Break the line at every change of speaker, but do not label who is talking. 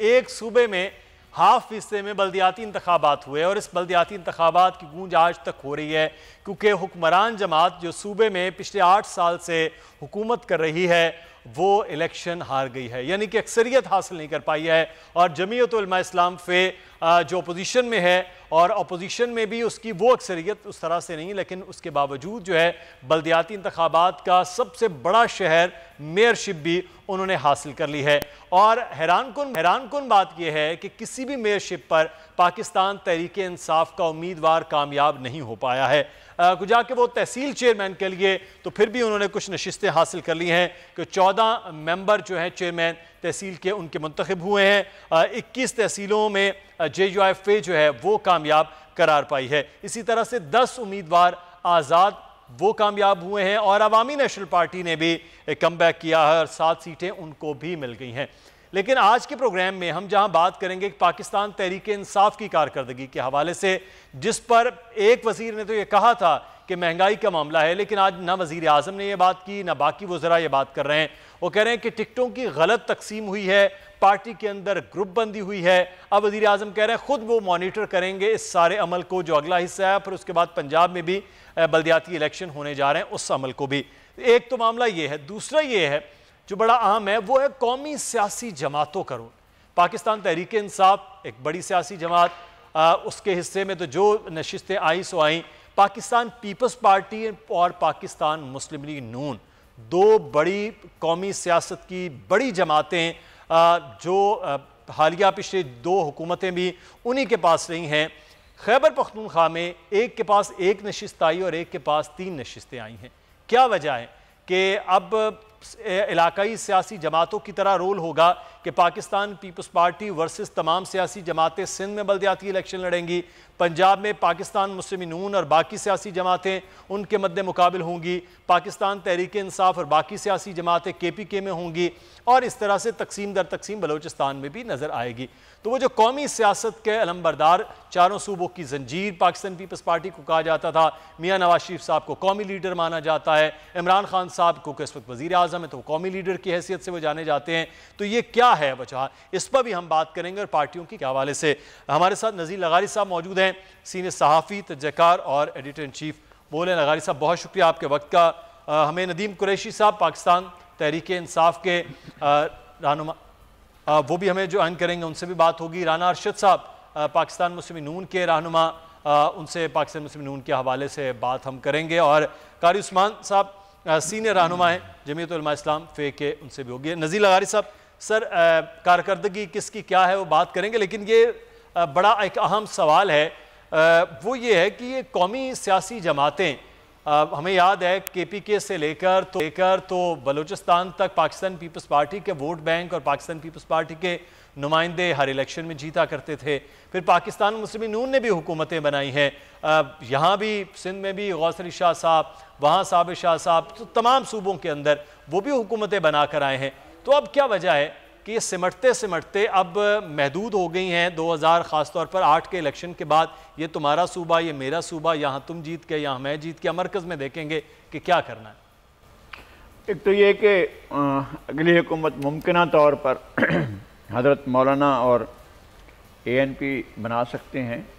एक सूबे में हाफ हिस्से में बलदियाती इंतबात हुए और इस बल्दियाती इंतबात की गूंज आज तक हो रही है क्योंकि हुक्मरान जमात जो सूबे में पिछले आठ साल से हुकूमत कर रही है वो इलेक्शन हार गई है यानी कि अक्सरियत हासिल नहीं कर पाई है और जमीयतलमा इस्लाम फे जो अपोजिशन में है और अपोजिशन में भी उसकी वो अक्सरियत उस तरह से नहीं लेकिन उसके बावजूद जो है बलदियाती इंतबात का सबसे बड़ा शहर मेयरशिप भी उन्होंने हासिल कर ली है और हैरान कन हैरान कन बात यह है कि किसी भी मेयरशिप पर पाकिस्तान तहरीक इंसाफ का उम्मीदवार कामयाब नहीं हो पाया है गुजा के वो तहसील चेयरमैन के लिए तो फिर भी उन्होंने कुछ नशस्तें हासिल कर ली हैं कि चौदह मेम्बर जो हैं चेयरमैन तहसील के उनके मंतखब हुए हैं इक्कीस तहसीलों में जे यू एफ ए जो है वो कामयाब करार पाई है इसी तरह से दस उम्मीदवार आज़ाद वो कामयाब हुए हैं और अवामी नेशनल पार्टी ने भी कम बैक किया है और सात सीटें उनको भी मिल गई हैं लेकिन आज के प्रोग्राम में हम जहां बात करेंगे कि पाकिस्तान तहरीक इंसाफ की कारकर्दगी के हवाले से जिस पर एक वजीर ने तो ये कहा था कि महंगाई का मामला है लेकिन आज ना वजीर आजम ने यह बात की ना बाकी वज़रा ये बात कर रहे हैं वो कह रहे हैं कि टिकटों की गलत तकसीम हुई है पार्टी के अंदर ग्रुप बंदी हुई है अब वज़ी आजम कह रहे हैं ख़ुद वो मॉनिटर करेंगे इस सारे अमल को जो अगला हिस्सा है फिर उसके बाद पंजाब में भी बलदियाती इलेक्शन होने जा रहे हैं उस अमल को भी तो एक तो मामला ये है दूसरा ये है जो बड़ा अहम है वो है कौमी सियासी जमातों का रोल पाकिस्तान तहरीक इंसाफ एक बड़ी सियासी जमात आ, उसके हिस्से में तो जो नशस्तें आई सो आई पाकिस्तान पीपल्स पार्टी और पाकिस्तान मुस्लिम लीग नून दो बड़ी कौमी सियासत की बड़ी जमातें जो हालिया पिछले दो हुकूमतें भी उन्हीं के पास रही हैं खैबर पख्तूनख्वा में एक के पास एक नशस्त आई और एक के पास तीन नशस्तें आई हैं क्या वजह है कि अब इलाकई सियासी जमातों की तरह रोल होगा कि पाकिस्तान पीपल्स पार्टी वर्सेस तमाम सियासी जमातें सिंध में बलदियाती इलेक्शन लड़ेंगी पंजाब में पाकिस्तान मुस्लिम नून और बाकी सियासी जमातें उनके मद्दे मुकाबल होंगी पाकिस्तान तहरीक इंसाफ और बाकी सियासी जमातें के पी के में होंगी और इस तरह से तकसीम दर तकसीम बलोचिस्तान में भी नज़र आएगी तो वो जो कौमी सियासत के अलमबरदार चारों सूबों की जंजीर पाकिस्तान पीपल्स पार्टी को कहा जाता था मियाँ नवाज शरीफ साहब को कौमी लीडर माना जाता है इमरान खान साहब को इस वक्त वजी आज़म है तो कौमी लीडर की हैसियत से वो जाने जाते हैं तो ये क्या है वजह अच्छा, इस पर भी हम बात करेंगे और पार्टियों के हवाले से हमारे साथ नज़ीर लगारी साहब मौजूद हैं सीनियर सहाफ़ी तजकार और एडिटर इन चीफ बोले लगारी साहब बहुत शुक्रिया आपके वक्त का आ, हमें नदीम कुरैशी साहब पाकिस्तान तहरीक इंसाफ के रहनुमा वो भी हमें जो अन करेंगे उनसे भी बात होगी राना अरशद साहब पाकिस्तान मुस्लिम नून के रहनुमा उनसे पाकिस्तान मुस्लिम नून के हवाले से बात हम करेंगे और कारी उस्मान साहब सीनियर रहनुमा हैं जमीत इस्लाम फे के उनसे भी होगी नज़ीर लगारी साहब सर कारकर्दगी किसकी क्या है वो बात करेंगे लेकिन ये बड़ा एक अहम सवाल है वो ये है कि ये कौमी सियासी जमातें हमें याद है के पी के से लेकर तो लेकर तो बलूचिस्तान तक पाकिस्तान पीपल्स पार्टी के वोट बैंक और पाकिस्तान पीपल्स पार्टी के नुमाइंदे हर इलेक्शन में जीता करते थे फिर पाकिस्तान मुस्लिम नून ने भी हुकूमतें बनाई हैं यहाँ भी सिंध में भी गौसरी शाह साहब वहाँ साबिर शाह साहब तो तमाम सूबों के अंदर वो भी हुकूमतें बना कर आए हैं तो अब क्या वजह है कि ये सिमटते सिमटते अब महदूद हो गई हैं 2000 ख़ास तौर पर आठ के इलेक्शन के बाद ये तुम्हारा सूबा ये मेरा सूबा यहाँ तुम जीत के यहाँ मैं जीत के मरकज़ में देखेंगे कि क्या करना है एक तो ये कि अगली हुकूमत मुमकिन तौर पर हज़रत मौलाना और एन पी बना सकते हैं